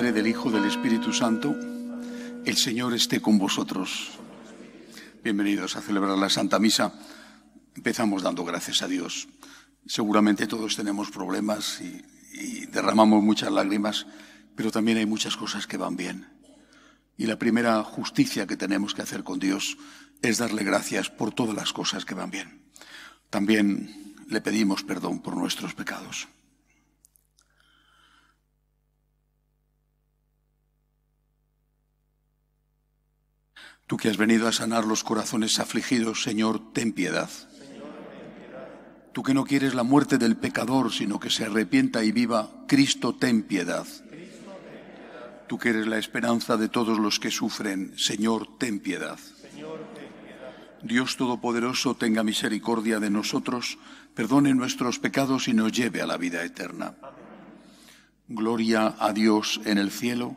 del Hijo, del Espíritu Santo, el Señor esté con vosotros. Bienvenidos a celebrar la Santa Misa. Empezamos dando gracias a Dios. Seguramente todos tenemos problemas y derramamos muchas lágrimas, pero también hay muchas cosas que van bien. Y la primera justicia que tenemos que hacer con Dios es darle gracias por todas las cosas que van bien. También le pedimos perdón por nuestros pecados. Tú que has venido a sanar los corazones afligidos, Señor, ten piedad. Tú que no quieres la muerte del pecador, sino que se arrepienta y viva, Cristo, ten piedad. Tú que eres la esperanza de todos los que sufren, Señor, ten piedad. Dios Todopoderoso tenga misericordia de nosotros, perdone nuestros pecados y nos lleve a la vida eterna. Gloria a Dios en el cielo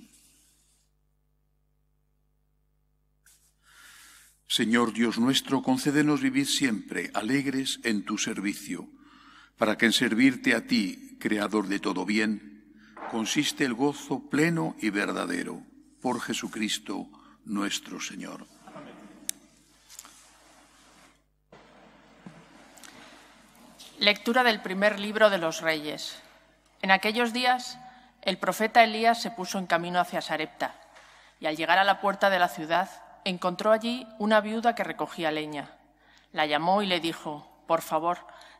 Señor Dios nuestro, concédenos vivir siempre alegres en tu servicio, para que en servirte a ti, Creador de todo bien, consiste el gozo pleno y verdadero, por Jesucristo nuestro Señor. Lectura del primer libro de los Reyes. En aquellos días, el profeta Elías se puso en camino hacia Sarepta, y al llegar a la puerta de la ciudad, encontró allí una viuda que recogía leña. La llamó y le dijo, Por favor,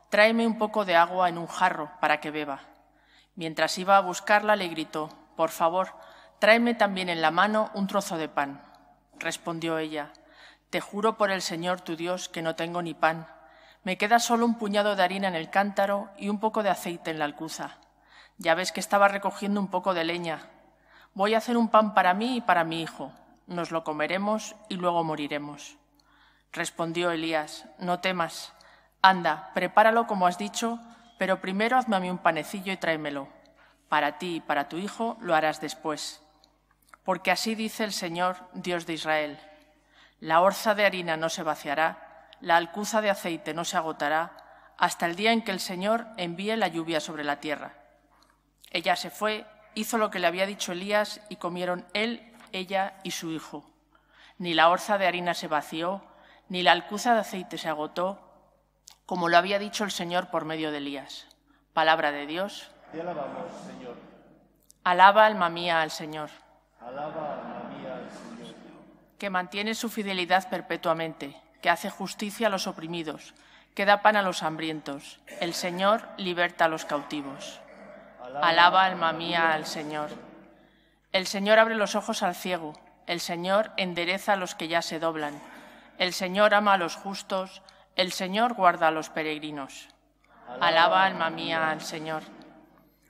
tráeme un poco de agua en un jarro para que beba. Mientras iba a buscarla le gritó, Por favor, tráeme también en la mano un trozo de pan. Respondió ella, Te juro por el Señor tu Dios que no tengo ni pan. Me queda solo un puñado de harina en el cántaro y un poco de aceite en la alcuza. Ya ves que estaba recogiendo un poco de leña. Voy a hacer un pan para mí y para mi hijo nos lo comeremos y luego moriremos. Respondió Elías, no temas, anda, prepáralo como has dicho, pero primero hazme un panecillo y tráemelo. Para ti y para tu hijo lo harás después. Porque así dice el Señor, Dios de Israel, la orza de harina no se vaciará, la alcuza de aceite no se agotará, hasta el día en que el Señor envíe la lluvia sobre la tierra. Ella se fue, hizo lo que le había dicho Elías y comieron él ella y su hijo. Ni la orza de harina se vació, ni la alcuza de aceite se agotó, como lo había dicho el Señor por medio de Elías. Palabra de Dios. alabamos, Señor. Alaba, alma mía, al Señor. Alaba, alma mía, al Señor. Que mantiene su fidelidad perpetuamente, que hace justicia a los oprimidos, que da pan a los hambrientos. El Señor liberta a los cautivos. Alaba, alma mía, al Señor. El Señor abre los ojos al ciego, el Señor endereza a los que ya se doblan, el Señor ama a los justos, el Señor guarda a los peregrinos. Alaba, alma mía, al Señor.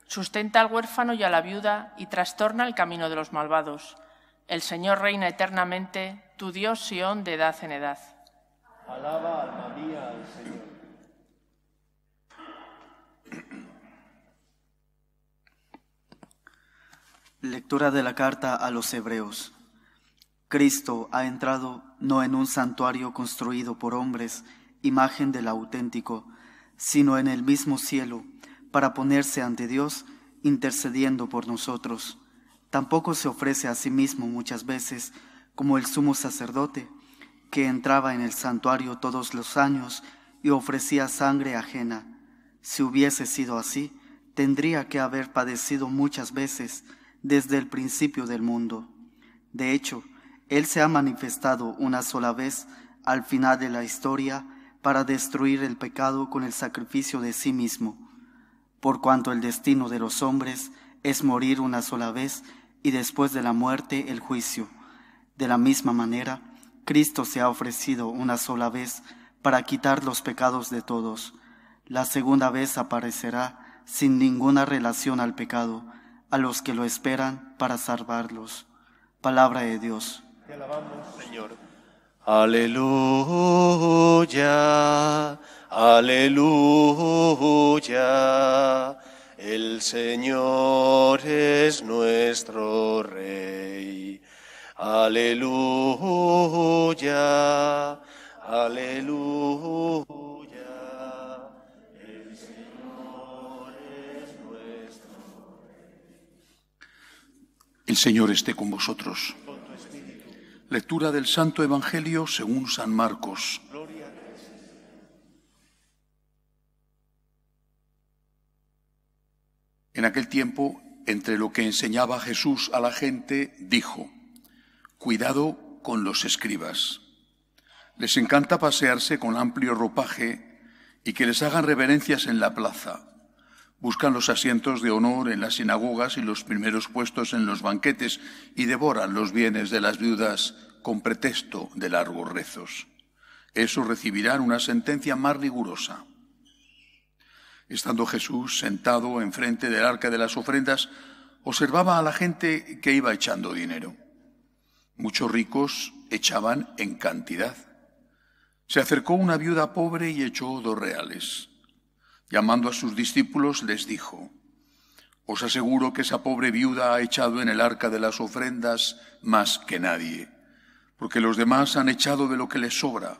Sustenta al huérfano y a la viuda y trastorna el camino de los malvados. El Señor reina eternamente, tu Dios Sión de edad en edad. Alaba, alma mía, al Señor. Lectura de la carta a los Hebreos. Cristo ha entrado no en un santuario construido por hombres, imagen del auténtico, sino en el mismo cielo, para ponerse ante Dios, intercediendo por nosotros. Tampoco se ofrece a sí mismo muchas veces, como el sumo sacerdote, que entraba en el santuario todos los años y ofrecía sangre ajena. Si hubiese sido así, tendría que haber padecido muchas veces, desde el principio del mundo. De hecho, Él se ha manifestado una sola vez al final de la historia para destruir el pecado con el sacrificio de sí mismo, por cuanto el destino de los hombres es morir una sola vez y después de la muerte el juicio. De la misma manera, Cristo se ha ofrecido una sola vez para quitar los pecados de todos. La segunda vez aparecerá sin ninguna relación al pecado, a los que lo esperan para salvarlos. Palabra de Dios. Te Aleluya, aleluya. El Señor es nuestro Rey. Aleluya, aleluya. El Señor esté con vosotros. Lectura del Santo Evangelio según San Marcos. En aquel tiempo, entre lo que enseñaba Jesús a la gente, dijo, Cuidado con los escribas. Les encanta pasearse con amplio ropaje y que les hagan reverencias en la plaza Buscan los asientos de honor en las sinagogas y los primeros puestos en los banquetes y devoran los bienes de las viudas con pretexto de largos rezos. Eso recibirán una sentencia más rigurosa. Estando Jesús sentado enfrente del arca de las ofrendas, observaba a la gente que iba echando dinero. Muchos ricos echaban en cantidad. Se acercó una viuda pobre y echó dos reales. Llamando a sus discípulos, les dijo, Os aseguro que esa pobre viuda ha echado en el arca de las ofrendas más que nadie, porque los demás han echado de lo que les sobra,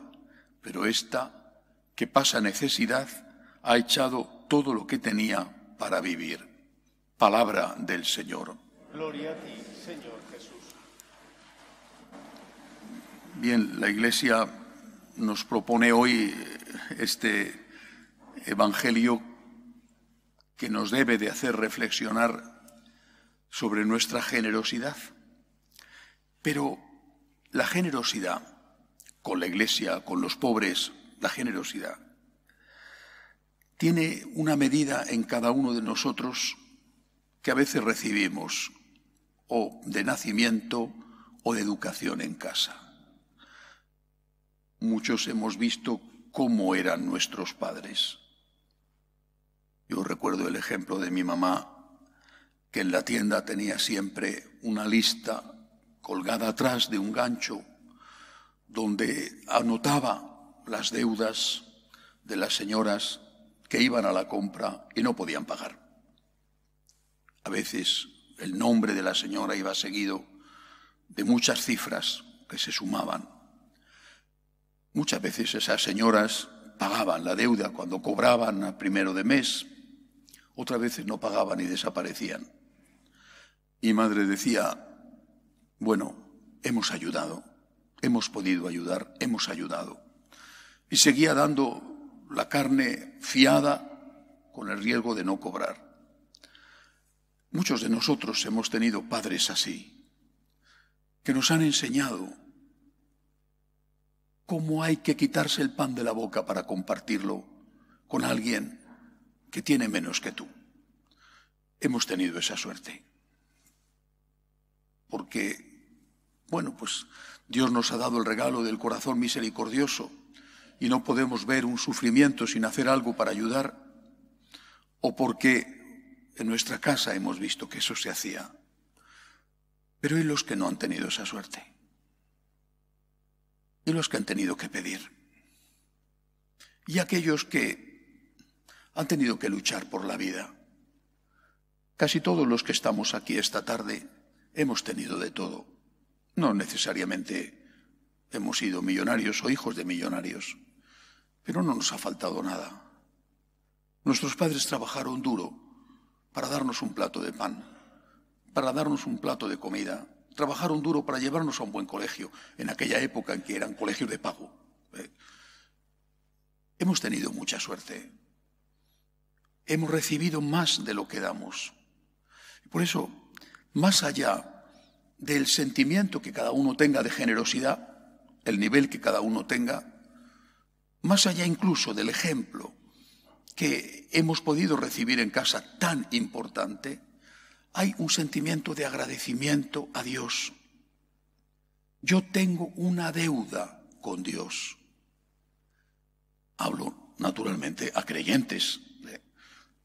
pero esta, que pasa necesidad, ha echado todo lo que tenía para vivir. Palabra del Señor. Gloria a ti, Señor Jesús. Bien, la Iglesia nos propone hoy este Evangelio que nos debe de hacer reflexionar sobre nuestra generosidad. Pero la generosidad con la iglesia, con los pobres, la generosidad, tiene una medida en cada uno de nosotros que a veces recibimos o de nacimiento o de educación en casa. Muchos hemos visto cómo eran nuestros padres yo recuerdo el ejemplo de mi mamá, que en la tienda tenía siempre una lista colgada atrás de un gancho, donde anotaba las deudas de las señoras que iban a la compra y no podían pagar. A veces el nombre de la señora iba seguido de muchas cifras que se sumaban. Muchas veces esas señoras pagaban la deuda cuando cobraban a primero de mes, otras veces no pagaban y desaparecían. Mi madre decía, bueno, hemos ayudado, hemos podido ayudar, hemos ayudado. Y seguía dando la carne fiada con el riesgo de no cobrar. Muchos de nosotros hemos tenido padres así, que nos han enseñado cómo hay que quitarse el pan de la boca para compartirlo con alguien que tiene menos que tú. Hemos tenido esa suerte. Porque, bueno, pues Dios nos ha dado el regalo del corazón misericordioso y no podemos ver un sufrimiento sin hacer algo para ayudar, o porque en nuestra casa hemos visto que eso se hacía. Pero ¿y los que no han tenido esa suerte? ¿Y los que han tenido que pedir? Y aquellos que han tenido que luchar por la vida. Casi todos los que estamos aquí esta tarde hemos tenido de todo. No necesariamente hemos sido millonarios o hijos de millonarios, pero no nos ha faltado nada. Nuestros padres trabajaron duro para darnos un plato de pan, para darnos un plato de comida, trabajaron duro para llevarnos a un buen colegio, en aquella época en que eran colegios de pago. Eh, hemos tenido mucha suerte, hemos recibido más de lo que damos. Por eso, más allá del sentimiento que cada uno tenga de generosidad, el nivel que cada uno tenga, más allá incluso del ejemplo que hemos podido recibir en casa tan importante, hay un sentimiento de agradecimiento a Dios. Yo tengo una deuda con Dios. Hablo naturalmente a creyentes,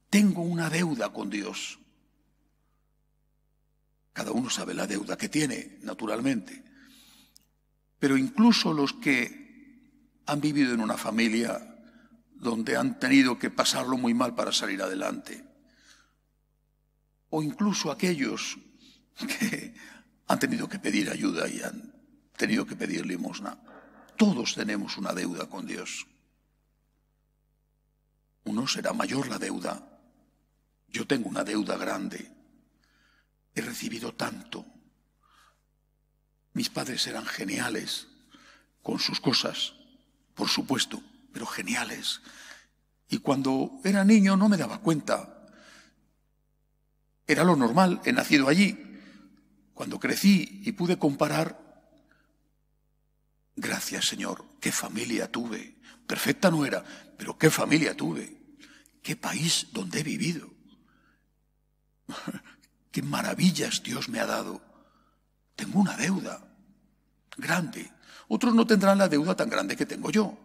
tengo una deuda con Dios. Cada uno sabe la deuda que tiene, naturalmente. Pero incluso los que han vivido en una familia donde han tenido que pasarlo muy mal para salir adelante, o incluso aquellos que han tenido que pedir ayuda y han tenido que pedir limosna. Todos tenemos una deuda con Dios. Uno será mayor la deuda yo tengo una deuda grande. He recibido tanto. Mis padres eran geniales con sus cosas, por supuesto, pero geniales. Y cuando era niño no me daba cuenta. Era lo normal, he nacido allí. Cuando crecí y pude comparar, gracias Señor, qué familia tuve. Perfecta no era, pero qué familia tuve. Qué país donde he vivido. qué maravillas Dios me ha dado. Tengo una deuda grande. Otros no tendrán la deuda tan grande que tengo yo,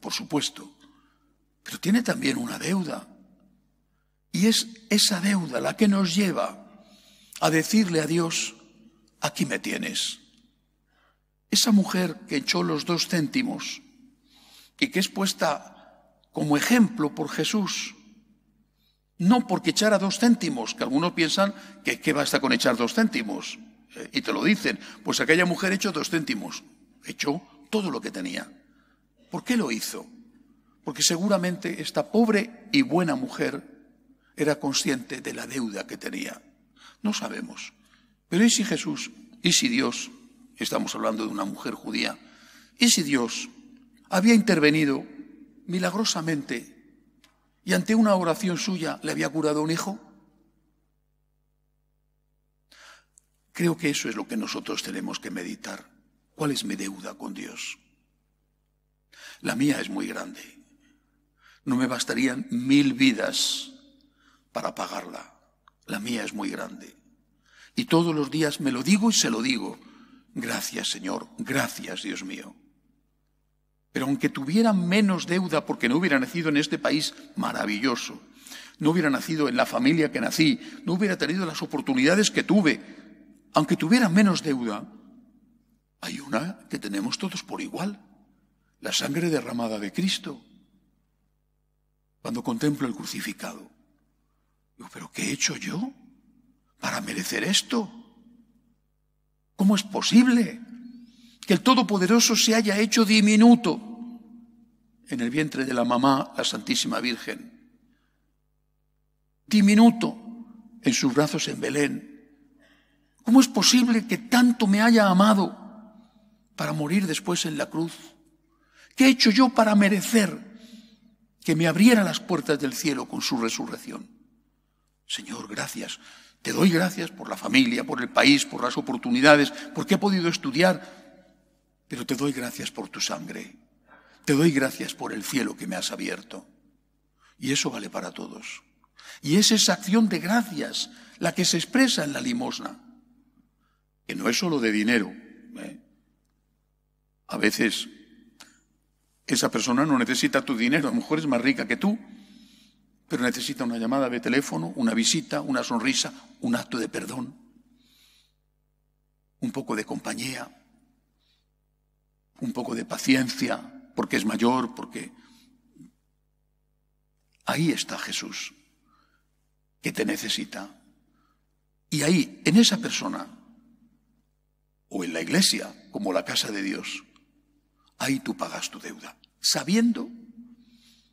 por supuesto. Pero tiene también una deuda. Y es esa deuda la que nos lleva a decirle a Dios, aquí me tienes. Esa mujer que echó los dos céntimos y que es puesta como ejemplo por Jesús, no porque echara dos céntimos, que algunos piensan que qué basta con echar dos céntimos. Eh, y te lo dicen, pues aquella mujer echó dos céntimos, echó todo lo que tenía. ¿Por qué lo hizo? Porque seguramente esta pobre y buena mujer era consciente de la deuda que tenía. No sabemos. Pero ¿y si Jesús, y si Dios, estamos hablando de una mujer judía, y si Dios había intervenido milagrosamente y ante una oración suya le había curado un hijo? Creo que eso es lo que nosotros tenemos que meditar. ¿Cuál es mi deuda con Dios? La mía es muy grande. No me bastarían mil vidas para pagarla. La mía es muy grande. Y todos los días me lo digo y se lo digo. Gracias Señor, gracias Dios mío. Pero aunque tuviera menos deuda porque no hubiera nacido en este país maravilloso, no hubiera nacido en la familia que nací, no hubiera tenido las oportunidades que tuve, aunque tuviera menos deuda, hay una que tenemos todos por igual, la sangre derramada de Cristo. Cuando contemplo el crucificado, digo, pero ¿qué he hecho yo para merecer esto? ¿Cómo es posible? que el Todopoderoso se haya hecho diminuto en el vientre de la mamá, la Santísima Virgen. Diminuto en sus brazos en Belén. ¿Cómo es posible que tanto me haya amado para morir después en la cruz? ¿Qué he hecho yo para merecer que me abriera las puertas del cielo con su resurrección? Señor, gracias. Te doy gracias por la familia, por el país, por las oportunidades, porque he podido estudiar, pero te doy gracias por tu sangre, te doy gracias por el cielo que me has abierto. Y eso vale para todos. Y es esa acción de gracias la que se expresa en la limosna, que no es solo de dinero. ¿eh? A veces esa persona no necesita tu dinero, a lo mejor es más rica que tú, pero necesita una llamada de teléfono, una visita, una sonrisa, un acto de perdón, un poco de compañía, un poco de paciencia, porque es mayor, porque... Ahí está Jesús, que te necesita. Y ahí, en esa persona, o en la iglesia, como la casa de Dios, ahí tú pagas tu deuda, sabiendo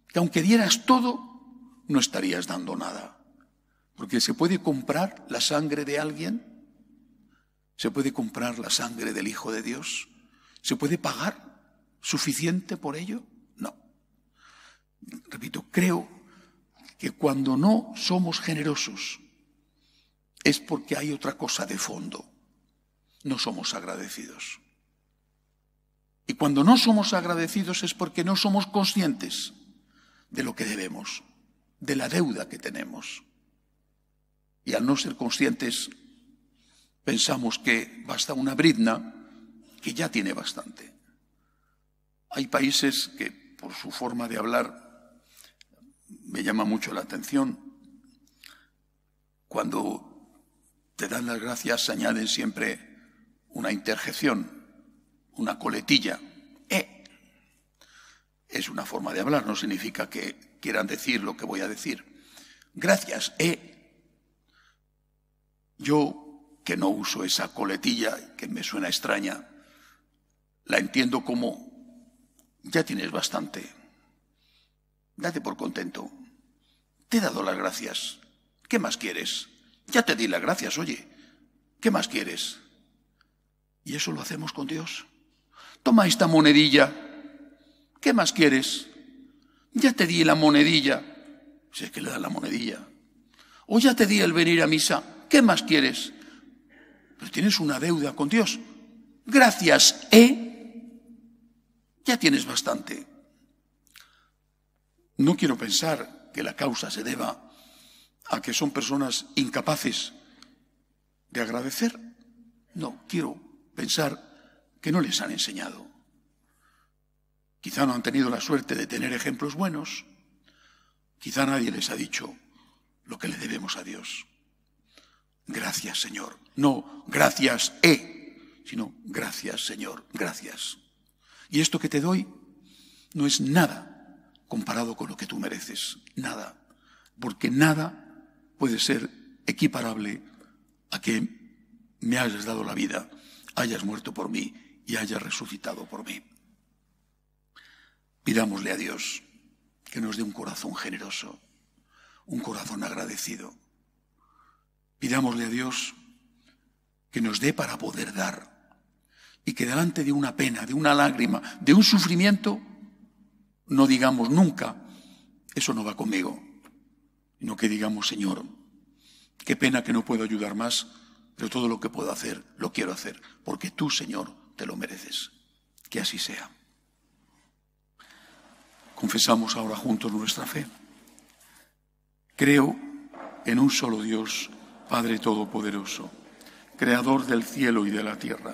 que aunque dieras todo, no estarías dando nada. Porque se puede comprar la sangre de alguien, se puede comprar la sangre del Hijo de Dios, ¿Se puede pagar suficiente por ello? No. Repito, creo que cuando no somos generosos es porque hay otra cosa de fondo. No somos agradecidos. Y cuando no somos agradecidos es porque no somos conscientes de lo que debemos, de la deuda que tenemos. Y al no ser conscientes, pensamos que basta una bridna que ya tiene bastante. Hay países que, por su forma de hablar, me llama mucho la atención. Cuando te dan las gracias, añaden siempre una interjección, una coletilla. ¡Eh! Es una forma de hablar, no significa que quieran decir lo que voy a decir. Gracias, ¡eh! Yo, que no uso esa coletilla, que me suena extraña, la entiendo como, ya tienes bastante, date por contento, te he dado las gracias, ¿qué más quieres? Ya te di las gracias, oye, ¿qué más quieres? Y eso lo hacemos con Dios. Toma esta monedilla, ¿qué más quieres? Ya te di la monedilla, si es que le da la monedilla. O ya te di el venir a misa, ¿qué más quieres? Pero tienes una deuda con Dios. Gracias, ¿eh? Ya tienes bastante. No quiero pensar que la causa se deba a que son personas incapaces de agradecer. No, quiero pensar que no les han enseñado. Quizá no han tenido la suerte de tener ejemplos buenos. Quizá nadie les ha dicho lo que le debemos a Dios. Gracias, Señor. No, gracias, E, sino gracias, Señor, gracias. Y esto que te doy no es nada comparado con lo que tú mereces, nada, porque nada puede ser equiparable a que me hayas dado la vida, hayas muerto por mí y hayas resucitado por mí. Pidámosle a Dios que nos dé un corazón generoso, un corazón agradecido. Pidámosle a Dios que nos dé para poder dar y que delante de una pena, de una lágrima, de un sufrimiento, no digamos nunca, eso no va conmigo, sino que digamos, Señor, qué pena que no puedo ayudar más, pero todo lo que puedo hacer, lo quiero hacer, porque tú, Señor, te lo mereces. Que así sea. Confesamos ahora juntos nuestra fe. Creo en un solo Dios, Padre Todopoderoso, Creador del cielo y de la tierra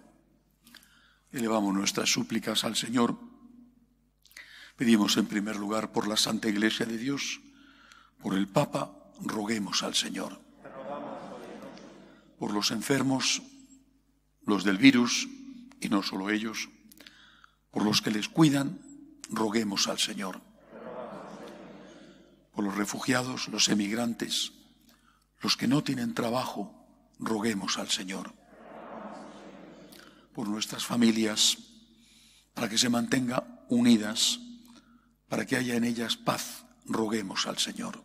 Elevamos nuestras súplicas al Señor. Pedimos en primer lugar por la Santa Iglesia de Dios, por el Papa, roguemos al Señor. Por los enfermos, los del virus, y no solo ellos, por los que les cuidan, roguemos al Señor. Por los refugiados, los emigrantes, los que no tienen trabajo, roguemos al Señor por nuestras familias, para que se mantenga unidas, para que haya en ellas paz, roguemos al Señor.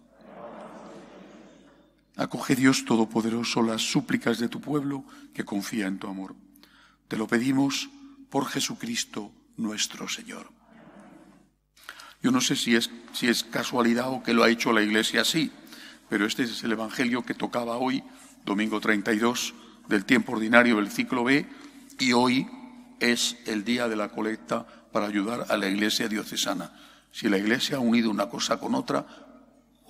Acoge Dios Todopoderoso las súplicas de tu pueblo que confía en tu amor. Te lo pedimos por Jesucristo nuestro Señor. Yo no sé si es, si es casualidad o que lo ha hecho la iglesia así, pero este es el Evangelio que tocaba hoy, domingo 32, del tiempo ordinario del ciclo B, y hoy es el día de la colecta para ayudar a la iglesia diocesana. Si la iglesia ha unido una cosa con otra,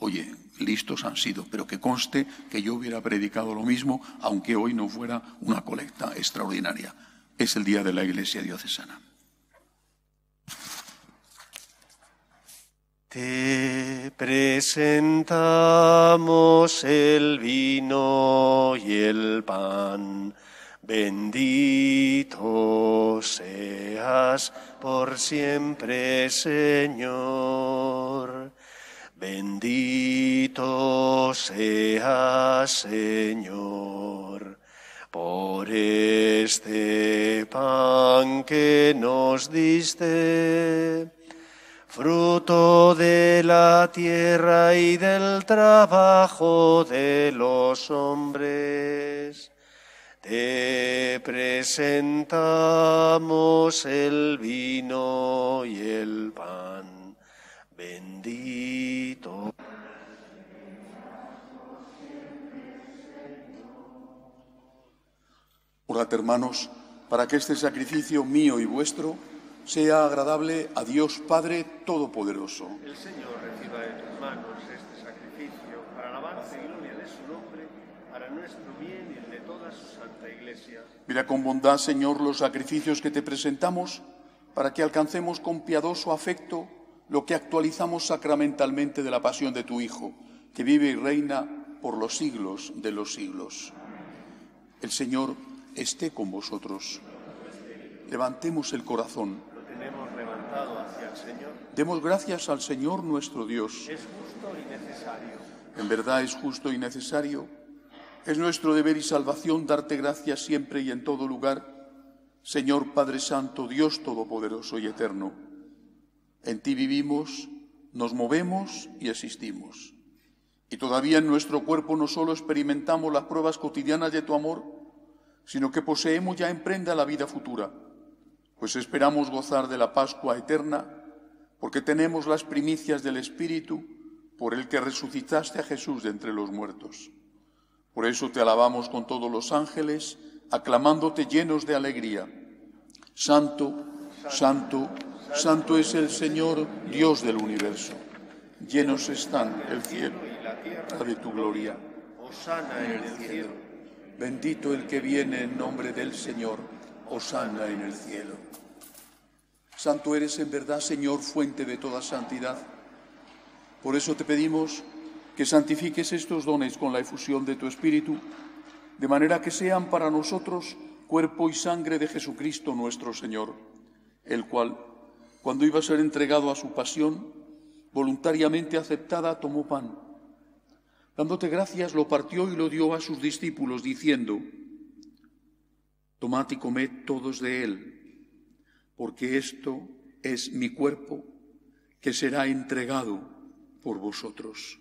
oye, listos han sido, pero que conste que yo hubiera predicado lo mismo, aunque hoy no fuera una colecta extraordinaria. Es el día de la iglesia diocesana. Te presentamos el vino y el pan Bendito seas por siempre, Señor. Bendito seas, Señor, por este pan que nos diste, fruto de la tierra y del trabajo de los hombres. Te presentamos el vino y el pan. Bendito. Orad, hermanos, para que este sacrificio mío y vuestro sea agradable a Dios Padre Todopoderoso. El Señor reciba de tus manos este sacrificio para alabanza y gloria de su nombre, para nuestro bien Mira con bondad, Señor, los sacrificios que te presentamos para que alcancemos con piadoso afecto lo que actualizamos sacramentalmente de la pasión de tu Hijo, que vive y reina por los siglos de los siglos. El Señor esté con vosotros. Levantemos el corazón. Demos gracias al Señor nuestro Dios. En verdad es justo y necesario es nuestro deber y salvación darte gracias siempre y en todo lugar, Señor Padre Santo, Dios Todopoderoso y Eterno. En ti vivimos, nos movemos y existimos. Y todavía en nuestro cuerpo no solo experimentamos las pruebas cotidianas de tu amor, sino que poseemos ya en prenda la vida futura, pues esperamos gozar de la Pascua eterna, porque tenemos las primicias del Espíritu por el que resucitaste a Jesús de entre los muertos. Por eso te alabamos con todos los ángeles, aclamándote llenos de alegría. Santo, santo, santo es el Señor, Dios del universo. Llenos están el cielo y la tierra de tu gloria. Osana en el cielo. Bendito el que viene en nombre del Señor. Osana en el cielo. Santo eres en verdad, Señor, fuente de toda santidad. Por eso te pedimos que santifiques estos dones con la efusión de tu Espíritu, de manera que sean para nosotros cuerpo y sangre de Jesucristo nuestro Señor, el cual, cuando iba a ser entregado a su pasión, voluntariamente aceptada, tomó pan. Dándote gracias, lo partió y lo dio a sus discípulos, diciendo, Tomad y comed todos de él, porque esto es mi cuerpo que será entregado por vosotros.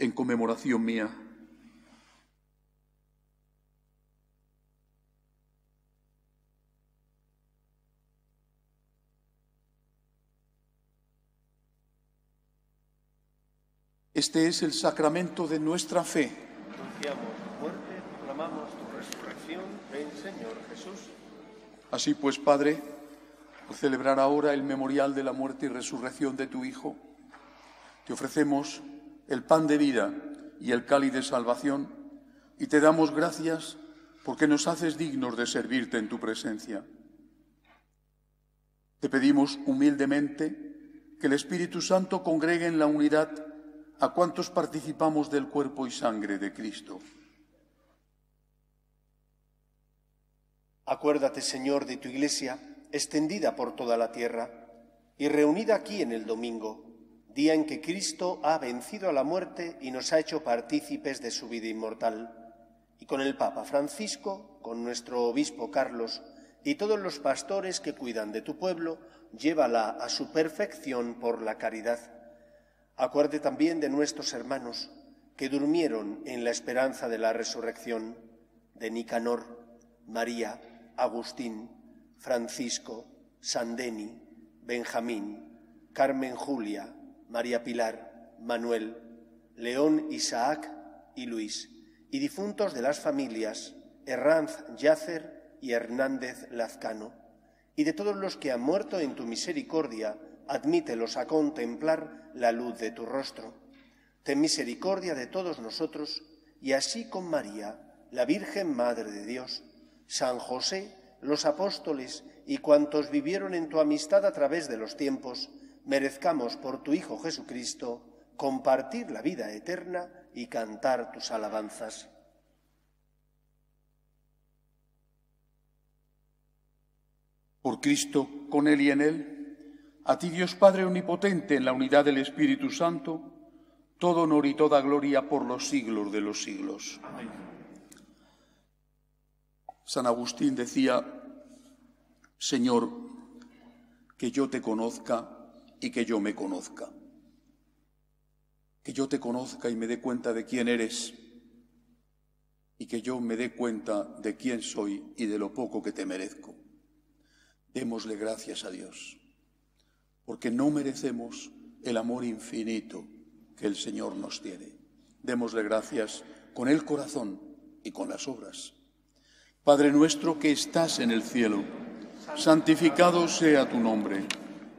en conmemoración mía. Este es el sacramento de nuestra fe. Anunciamos tu muerte, proclamamos tu resurrección, Señor Jesús. Así pues, Padre, por celebrar ahora el memorial de la muerte y resurrección de tu Hijo, te ofrecemos el pan de vida y el cáliz de salvación, y te damos gracias porque nos haces dignos de servirte en tu presencia. Te pedimos humildemente que el Espíritu Santo congregue en la unidad a cuantos participamos del cuerpo y sangre de Cristo. Acuérdate, Señor, de tu Iglesia, extendida por toda la tierra y reunida aquí en el domingo día en que Cristo ha vencido a la muerte y nos ha hecho partícipes de su vida inmortal. Y con el Papa Francisco, con nuestro obispo Carlos y todos los pastores que cuidan de tu pueblo, llévala a su perfección por la caridad. Acuerde también de nuestros hermanos que durmieron en la esperanza de la resurrección, de Nicanor, María, Agustín, Francisco, Sandeni, Benjamín, Carmen Julia, María Pilar, Manuel, León, Isaac y Luis, y difuntos de las familias Herranz Yacer y Hernández Lazcano, y de todos los que han muerto en tu misericordia, admítelos a contemplar la luz de tu rostro. Ten misericordia de todos nosotros, y así con María, la Virgen Madre de Dios, San José, los apóstoles y cuantos vivieron en tu amistad a través de los tiempos, merezcamos por tu Hijo Jesucristo compartir la vida eterna y cantar tus alabanzas. Por Cristo, con Él y en Él, a ti Dios Padre Omnipotente, en la unidad del Espíritu Santo, todo honor y toda gloria por los siglos de los siglos. San Agustín decía, Señor, que yo te conozca y que yo me conozca. Que yo te conozca y me dé cuenta de quién eres y que yo me dé cuenta de quién soy y de lo poco que te merezco. Démosle gracias a Dios, porque no merecemos el amor infinito que el Señor nos tiene. Démosle gracias con el corazón y con las obras. Padre nuestro que estás en el cielo, santificado sea tu nombre.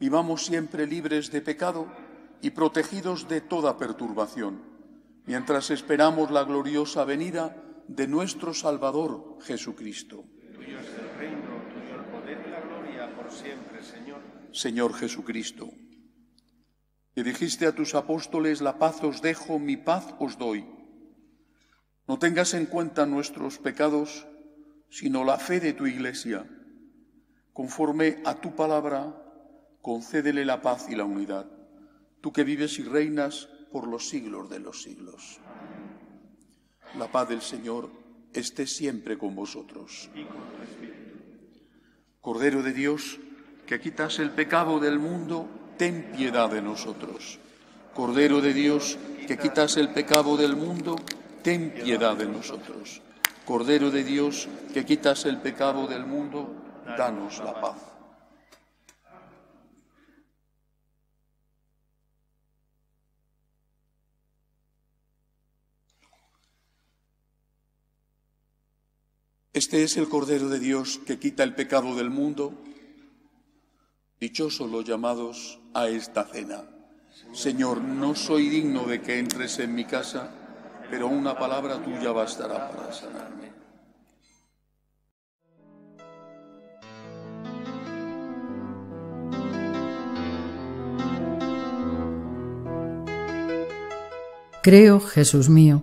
Vivamos siempre libres de pecado y protegidos de toda perturbación, mientras esperamos la gloriosa venida de nuestro Salvador Jesucristo. Tuyo es el reino, tuyo el poder y la gloria por siempre, Señor. Señor Jesucristo, que dijiste a tus apóstoles, la paz os dejo, mi paz os doy. No tengas en cuenta nuestros pecados, sino la fe de tu Iglesia. Conforme a tu palabra, concédele la paz y la unidad, tú que vives y reinas por los siglos de los siglos. La paz del Señor esté siempre con vosotros. Cordero de Dios, que quitas el pecado del mundo, ten piedad de nosotros. Cordero de Dios, que quitas el pecado del mundo, ten piedad de nosotros. Cordero de Dios, que quitas el pecado del mundo, danos la paz. Este es el Cordero de Dios que quita el pecado del mundo. Dichosos los llamados a esta cena. Señor, no soy digno de que entres en mi casa, pero una palabra tuya bastará para sanarme. Creo, Jesús mío,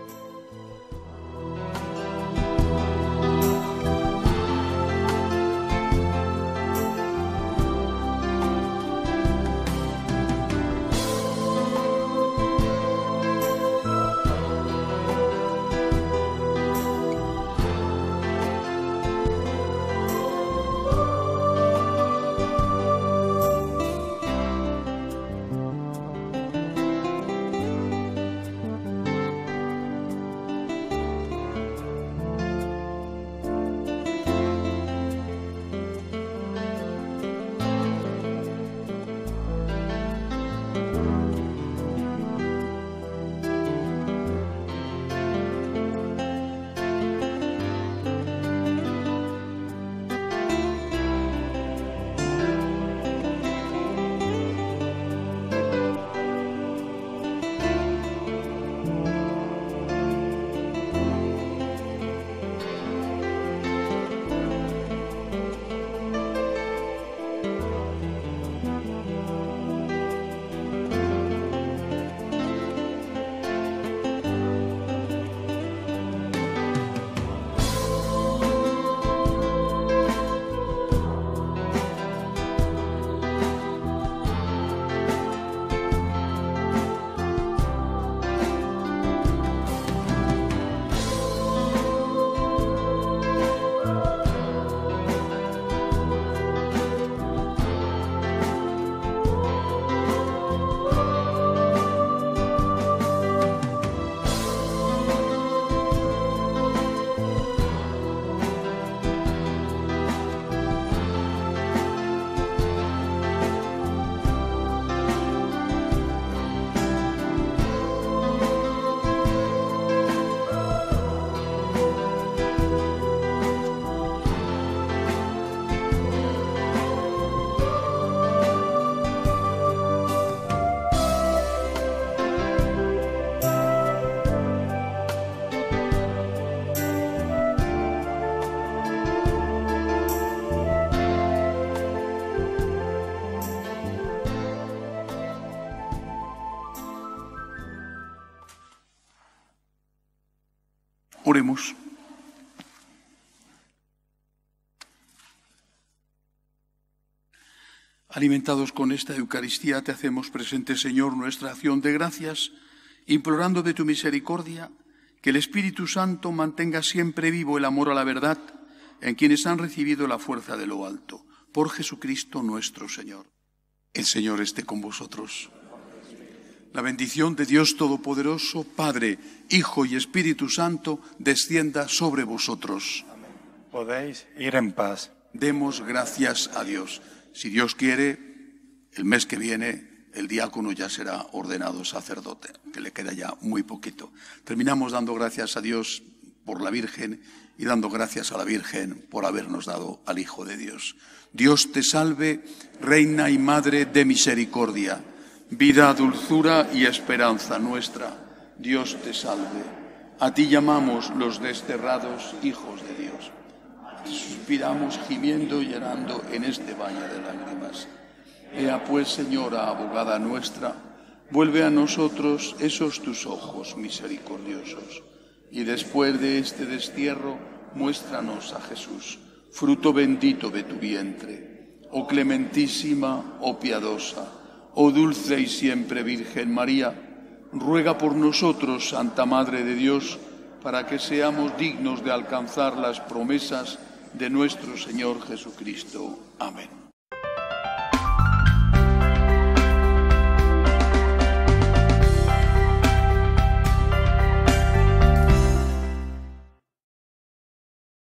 Alimentados con esta Eucaristía, te hacemos presente, Señor, nuestra acción de gracias, implorando de tu misericordia que el Espíritu Santo mantenga siempre vivo el amor a la verdad en quienes han recibido la fuerza de lo alto. Por Jesucristo nuestro Señor. El Señor esté con vosotros. La bendición de Dios Todopoderoso, Padre, Hijo y Espíritu Santo, descienda sobre vosotros. Podéis ir en paz. Demos gracias a Dios. Si Dios quiere, el mes que viene el diácono ya será ordenado sacerdote, que le queda ya muy poquito. Terminamos dando gracias a Dios por la Virgen y dando gracias a la Virgen por habernos dado al Hijo de Dios. Dios te salve, Reina y Madre de Misericordia vida, dulzura y esperanza nuestra. Dios te salve. A ti llamamos los desterrados hijos de Dios. Suspiramos gimiendo y llorando en este baño de lágrimas. Ea pues, Señora, abogada nuestra, vuelve a nosotros esos tus ojos misericordiosos. Y después de este destierro, muéstranos a Jesús, fruto bendito de tu vientre. Oh clementísima, oh piadosa Oh dulce y siempre Virgen María, ruega por nosotros, Santa Madre de Dios, para que seamos dignos de alcanzar las promesas de nuestro Señor Jesucristo. Amén.